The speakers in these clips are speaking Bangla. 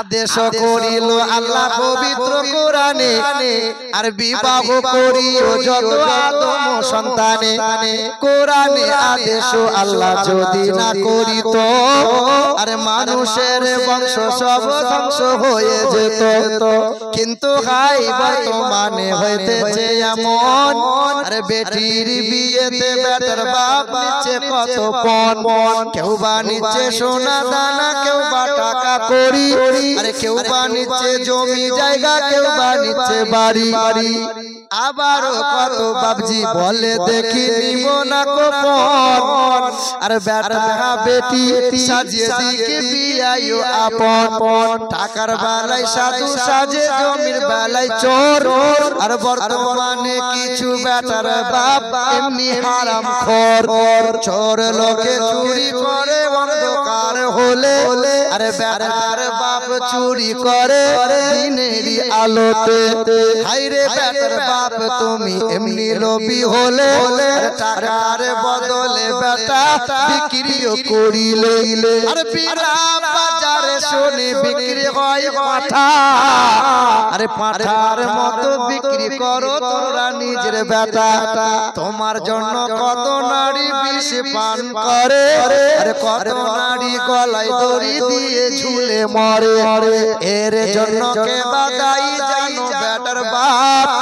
আদেশ করিল আল্লাহ পবিত্র কোরআনে আর বিবাহ করিও যত আদম সন্তানে কোরআনে আদেশ আল্লাহ যদি না করিত আর মানুষের বংশ সব ধ্বংস হয়ে যেত কিন্তু হাই বা মানে হইতে যে এমন আর বেটির বিয়েতে বেটার বাপ নিচে কত পন কেউ বা নিচে সোনা দানা কেউ বা টাকা করি করি আরে কেউ বা নিচ্ছে জমি জায়গা কেউ বা নিচ্ছে বাড়ি বাড়ি আবার কত বাবজি বলে দেখি নিব না কোপন আর বেটা বেটি সাজিয়ে দিকে বিয়াইও আপন টাকার বেলায় সাধু সাজে জমির বেলায় চোর আর বর্তমানে কিছু বেটার বাপ এমনি হারাম খোর চোর লোকে চুরি করে অন্ধকার হলে আর বেটার বাপ চুরি করে দিনেরই আলোতে হাইরে বেটার বাপ বাপ তুমি এমনি লোভি হলে টাকার বদলে বেটা বিক্রি করিলে আরে বিনা বাজারে শুনি বিক্রি হয় আরে পাঠার মতো বিক্রি করো নিজের বেটা তোমার জন্য কত নারী বিষ পান করে আরে কত নারী গলায় দড়ি দিয়ে ঝুলে মরে এর জন্য কে বাদাই জানো বেটার বাপ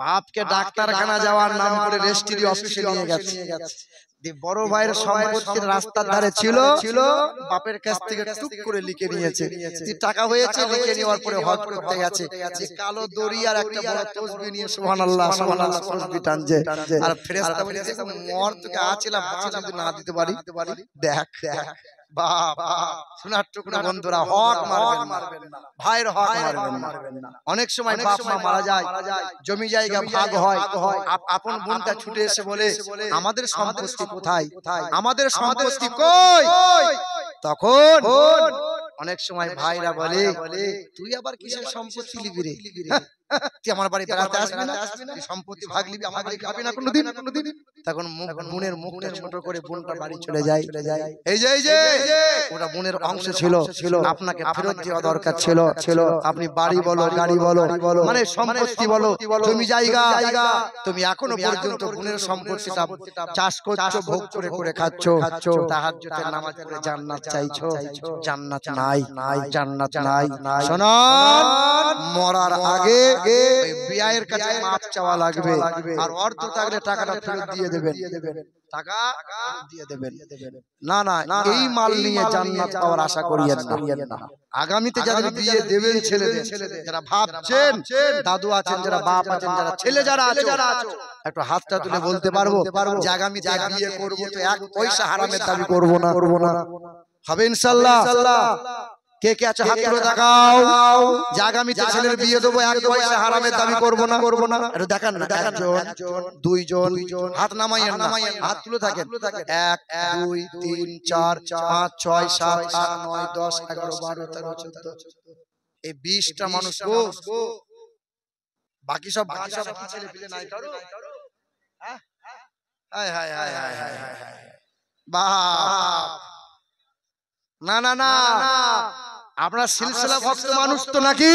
বাপকে ডাক্তারখানা যাওয়ার নাম করে রেস্টির অফিসে নিয়ে গেছে বড় ভাইয়ের সম্পত্তির রাস্তার ধারে ছিল ছিল বাপের কাছ থেকে টুক করে লিখে নিয়েছে টাকা হয়েছে লিখে নেওয়ার পরে হজ করতে গেছে কালো দড়ি আর একটা বড় তসবি নিয়ে আল্লাহ সুবহানাল্লাহ আল্লাহ তসবি টানছে আর ফেরেশতা বলেছে মর তোকে আছিলাম না দিতে পারি দেখ দেখ আমাদের সম্পত্তি কোথায় আমাদের সম্পত্তি কই তখন অনেক সময় ভাইরা বলে তুই আবার কিসের সম্পত্তি লিবি রে তুই আমার বাড়ি বেড়াতে আসবি না সম্পত্তি ভাগ লিবি আমাদের খাবি না কোনোদিন কোনোদিন তখন বোনের মুখটা ছোট করে বোনটা বাড়ি চলে যায় এই যে এই যে ওটা বোনের অংশ ছিল ছিল আপনাকে ফেরত দেওয়া দরকার ছিল ছিল আপনি বাড়ি বলো গাড়ি বলো বলো মানে সম্পত্তি বলো তুমি জায়গা জায়গা তুমি এখনো পর্যন্ত বোনের সম্পত্তিটা চাষ করছো ভোগ করে করে খাচ্ছ খাচ্ছ তাহার নামাজ পড়ে জান্নাত চাইছো জান্নাত নাই নাই জান্নাত নাই নাই শোনো মরার আগে বিয়ের কাছে মাপ চাওয়া লাগবে আর অর্থ থাকলে টাকাটা ফেরত দিয়ে দেবেন টাকা দিয়ে দেবেন না না এই মাল নিয়ে জান্নাত পাওয়ার আশা করিয়েন না আগামীতে যাদের বিয়ে দেবেন যারা ভাবছেন দাদু আছেন যারা বাপ আছেন যারা ছেলে যারা আছে যারা আছে একটু হাতটা তুলে বলতে পারবো যে আগামীতে বিয়ে করবো তো এক পয়সা হারামের দাবি করবো না করবো না হবে ইনশাল্লাহ কে কে আছে হাত তুলে দেখাও যে ছেলের বিয়ে দেবো এক পয়সা দাবি না না এটা দেখান না দুইজন হাত নামাইয়েন না হাত তুলে থাকেন এক দুই তিন চার পাঁচ ছয় সাত আট নয় দশ এগারো বারো তেরো চোদ্দ এই বিশটা মানুষ বাকি সব বাকি সব ছেলে পেলে নাই কারো হ্যাঁ? হায় না না না আমরা সিলসিলা ভক্ত মানুষ তো নাকি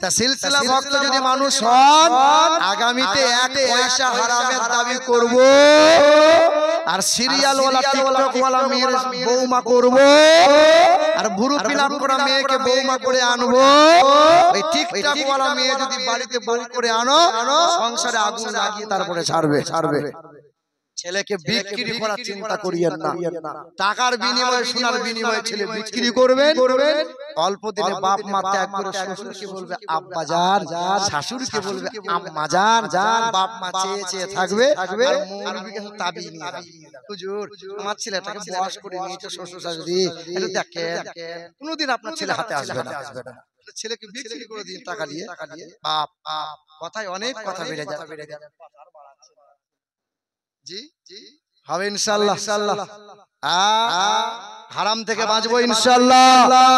তা সিলসিলা ভক্ত যদি মানুষ হন আগামীতে এক পয়সা হারামের দাবি করব আর সিরিয়াল ওয়ালা টিকটক ওয়ালা মেয়ের বৌমা করব আর ভুরু পিলাপ করা মেয়েকে বৌমা করে আনবো ওই টিকটক ওয়ালা মেয়ে যদি বাড়িতে বউ করে আনো সংসারে আগুন লাগিয়ে তারপরে ছাড়বে ছাড়বে ছেলেকে বিক্রি করার চিন্তা করিয়েন না টাকার বিনিময়ে সোনার বিনিময়ে ছেলে বিক্রি করবেন করবেন অল্প দিনে বাপ মা ত্যাগ করে শ্বশুরকে বলবে আব্বা যার শাশুড়িকে বলবে আম্মা যার যার বাপ মা চেয়ে চেয়ে থাকবে আর তাবি নিয়ে হুজুর আমার বয়স করে শ্বশুর শাশুড়ি এটা কোনোদিন আপনার ছেলে হাতে আসবে না আসবে না ছেলেকে বিক্রি করে দিন টাকা দিয়ে বাপ কথায় অনেক কথা বেড়ে যায় হবে ইনশাল্লাহ হারাম থেকে বাঁচবো ইনশাল্লাহ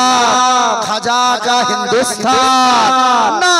ইসলাম খাজা কা হিন্দুস্তান